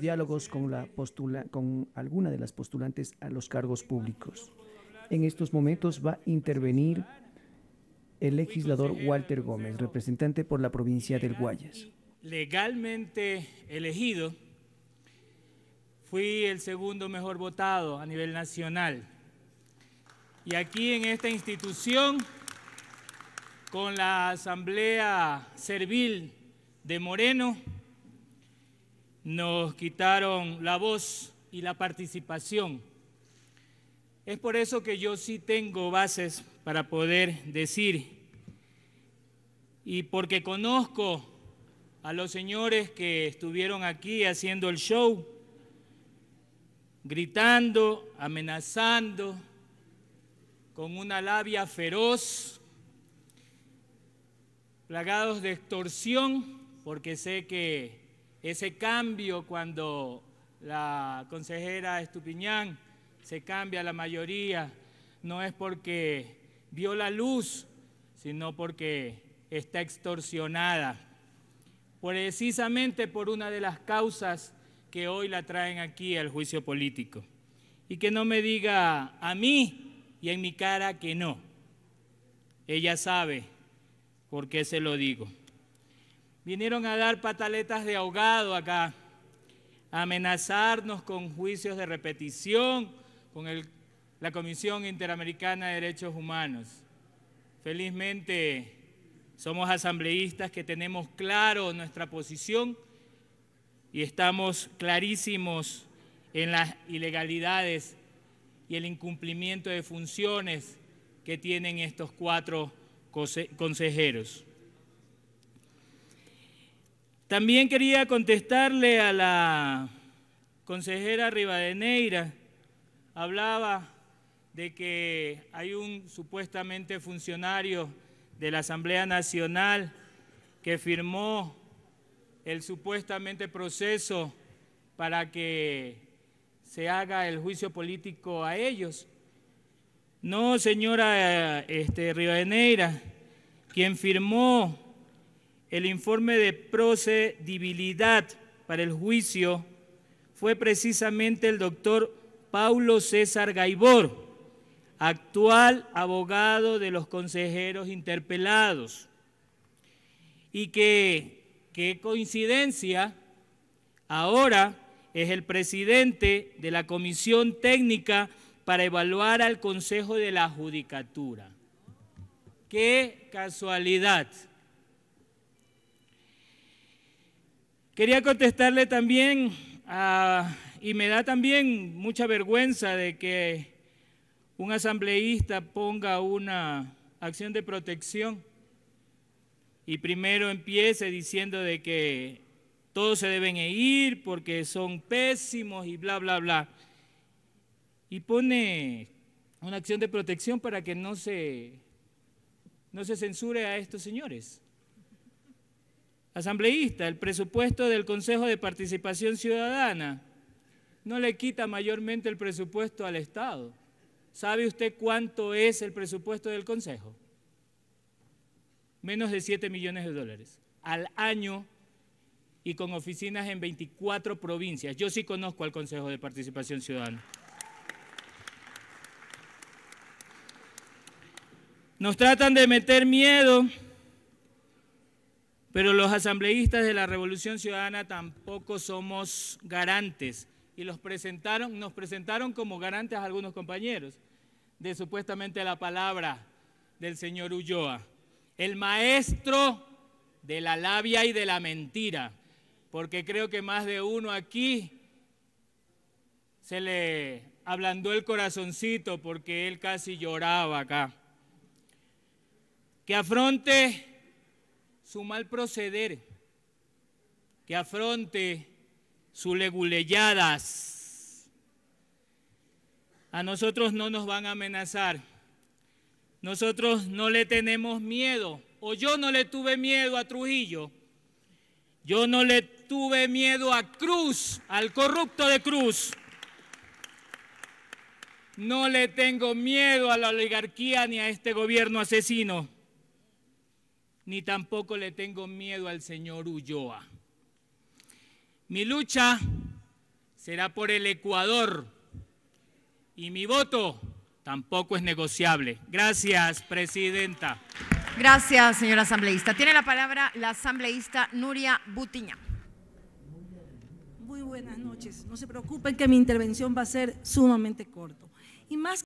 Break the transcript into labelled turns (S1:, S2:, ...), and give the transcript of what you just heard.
S1: diálogos con, la con alguna de las postulantes a los cargos públicos. En estos momentos va a intervenir el legislador Walter Gómez, representante por la provincia del Guayas. Legalmente elegido, fui el segundo mejor votado a nivel nacional. Y aquí en esta institución, con la Asamblea Servil de Moreno, nos quitaron la voz y la participación. Es por eso que yo sí tengo bases para poder decir, y porque conozco a los señores que estuvieron aquí haciendo el show, gritando, amenazando, con una labia feroz, plagados de extorsión, porque sé que ese cambio cuando la consejera Estupiñán se cambia la mayoría, no es porque vio la luz, sino porque está extorsionada, precisamente por una de las causas que hoy la traen aquí al juicio político. Y que no me diga a mí y en mi cara que no. Ella sabe por qué se lo digo. Vinieron a dar pataletas de ahogado acá, a amenazarnos con juicios de repetición con la Comisión Interamericana de Derechos Humanos. Felizmente somos asambleístas que tenemos claro nuestra posición y estamos clarísimos en las ilegalidades y el incumplimiento de funciones que tienen estos cuatro consejeros. También quería contestarle a la consejera Rivadeneira. Hablaba de que hay un supuestamente funcionario de la Asamblea Nacional que firmó el supuestamente proceso para que se haga el juicio político a ellos. No, señora este, Rivadeneira, quien firmó el informe de procedibilidad para el juicio fue precisamente el doctor Paulo César Gaibor, actual abogado de los consejeros interpelados. Y que, qué coincidencia, ahora es el presidente de la Comisión Técnica para evaluar al Consejo de la Judicatura. ¡Qué casualidad! Quería contestarle también, ah, y me da también mucha vergüenza de que un asambleísta ponga una acción de protección y primero empiece diciendo de que todos se deben ir porque son pésimos y bla, bla, bla. Y pone una acción de protección para que no se, no se censure a estos señores. Asambleísta, el presupuesto del Consejo de Participación Ciudadana no le quita mayormente el presupuesto al Estado. ¿Sabe usted cuánto es el presupuesto del Consejo? Menos de 7 millones de dólares al año y con oficinas en 24 provincias. Yo sí conozco al Consejo de Participación Ciudadana. Nos tratan de meter miedo pero los asambleístas de la Revolución Ciudadana tampoco somos garantes y los presentaron, nos presentaron como garantes a algunos compañeros de supuestamente la palabra del señor Ulloa, el maestro de la labia y de la mentira, porque creo que más de uno aquí se le ablandó el corazoncito porque él casi lloraba acá. Que afronte su mal proceder, que afronte sus legulelladas, A nosotros no nos van a amenazar. Nosotros no le tenemos miedo, o yo no le tuve miedo a Trujillo. Yo no le tuve miedo a Cruz, al corrupto de Cruz. No le tengo miedo a la oligarquía ni a este gobierno asesino ni tampoco le tengo miedo al señor Ulloa. Mi lucha será por el Ecuador y mi voto tampoco es negociable. Gracias, Presidenta. Gracias, señora asambleísta. Tiene la palabra la asambleísta Nuria Butiña. Muy buenas noches. No se preocupen que mi intervención va a ser sumamente corto. Y más